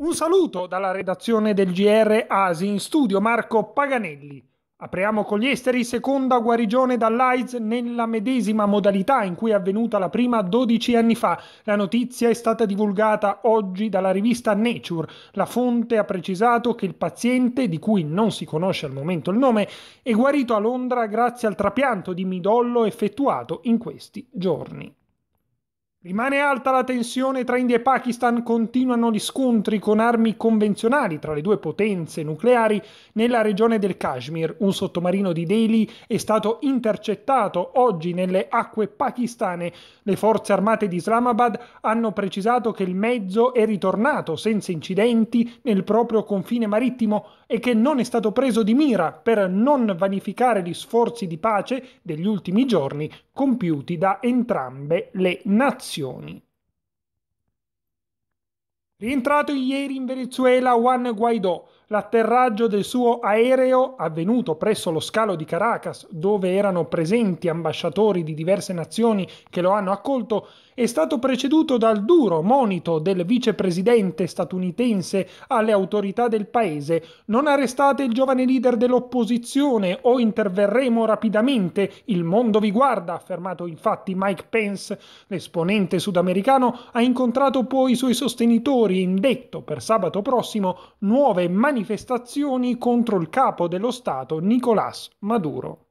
Un saluto dalla redazione del GR Asi in studio Marco Paganelli. Apriamo con gli esteri seconda guarigione dall'AIDS nella medesima modalità in cui è avvenuta la prima 12 anni fa. La notizia è stata divulgata oggi dalla rivista Nature. La fonte ha precisato che il paziente, di cui non si conosce al momento il nome, è guarito a Londra grazie al trapianto di midollo effettuato in questi giorni. Rimane alta la tensione tra India e Pakistan, continuano gli scontri con armi convenzionali tra le due potenze nucleari nella regione del Kashmir. Un sottomarino di Delhi è stato intercettato oggi nelle acque pakistane. Le forze armate di Islamabad hanno precisato che il mezzo è ritornato senza incidenti nel proprio confine marittimo e che non è stato preso di mira per non vanificare gli sforzi di pace degli ultimi giorni compiuti da entrambe le nazioni azioni. Rientrato ieri in Venezuela Juan Guaidó, l'atterraggio del suo aereo avvenuto presso lo scalo di Caracas, dove erano presenti ambasciatori di diverse nazioni che lo hanno accolto, è stato preceduto dal duro monito del vicepresidente statunitense alle autorità del paese. Non arrestate il giovane leader dell'opposizione o interverremo rapidamente, il mondo vi guarda, ha affermato infatti Mike Pence. L'esponente sudamericano ha incontrato poi i suoi sostenitori e indetto per sabato prossimo nuove manifestazioni manifestazioni contro il capo dello Stato Nicolás Maduro.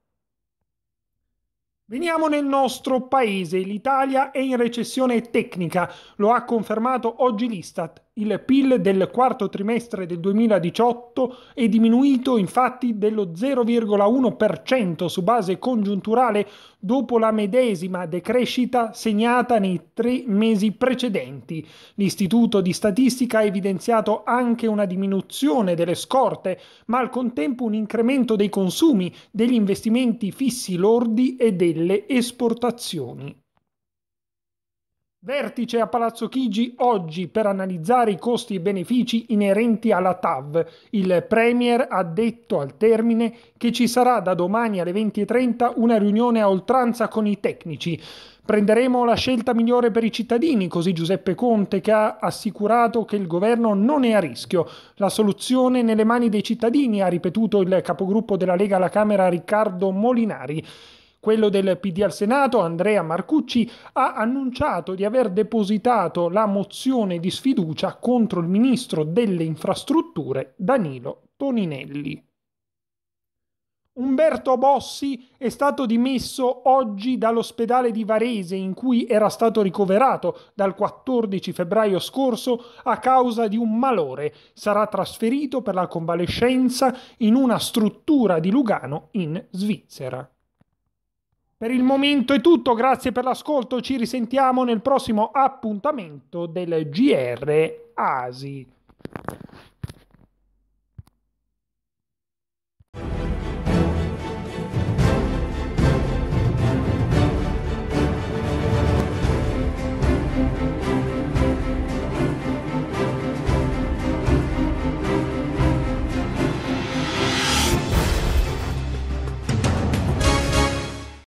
Veniamo nel nostro paese, l'Italia è in recessione tecnica, lo ha confermato oggi l'Istat. Il PIL del quarto trimestre del 2018 è diminuito infatti dello 0,1% su base congiunturale dopo la medesima decrescita segnata nei tre mesi precedenti. L'Istituto di Statistica ha evidenziato anche una diminuzione delle scorte, ma al contempo un incremento dei consumi, degli investimenti fissi lordi e delle esportazioni. Vertice a Palazzo Chigi oggi per analizzare i costi e benefici inerenti alla TAV. Il Premier ha detto al termine che ci sarà da domani alle 20.30 una riunione a oltranza con i tecnici. Prenderemo la scelta migliore per i cittadini, così Giuseppe Conte che ha assicurato che il governo non è a rischio. La soluzione nelle mani dei cittadini, ha ripetuto il capogruppo della Lega alla Camera Riccardo Molinari. Quello del PD al Senato, Andrea Marcucci, ha annunciato di aver depositato la mozione di sfiducia contro il ministro delle infrastrutture Danilo Toninelli. Umberto Bossi è stato dimesso oggi dall'ospedale di Varese in cui era stato ricoverato dal 14 febbraio scorso a causa di un malore. Sarà trasferito per la convalescenza in una struttura di Lugano in Svizzera. Per il momento è tutto, grazie per l'ascolto, ci risentiamo nel prossimo appuntamento del GR Asi.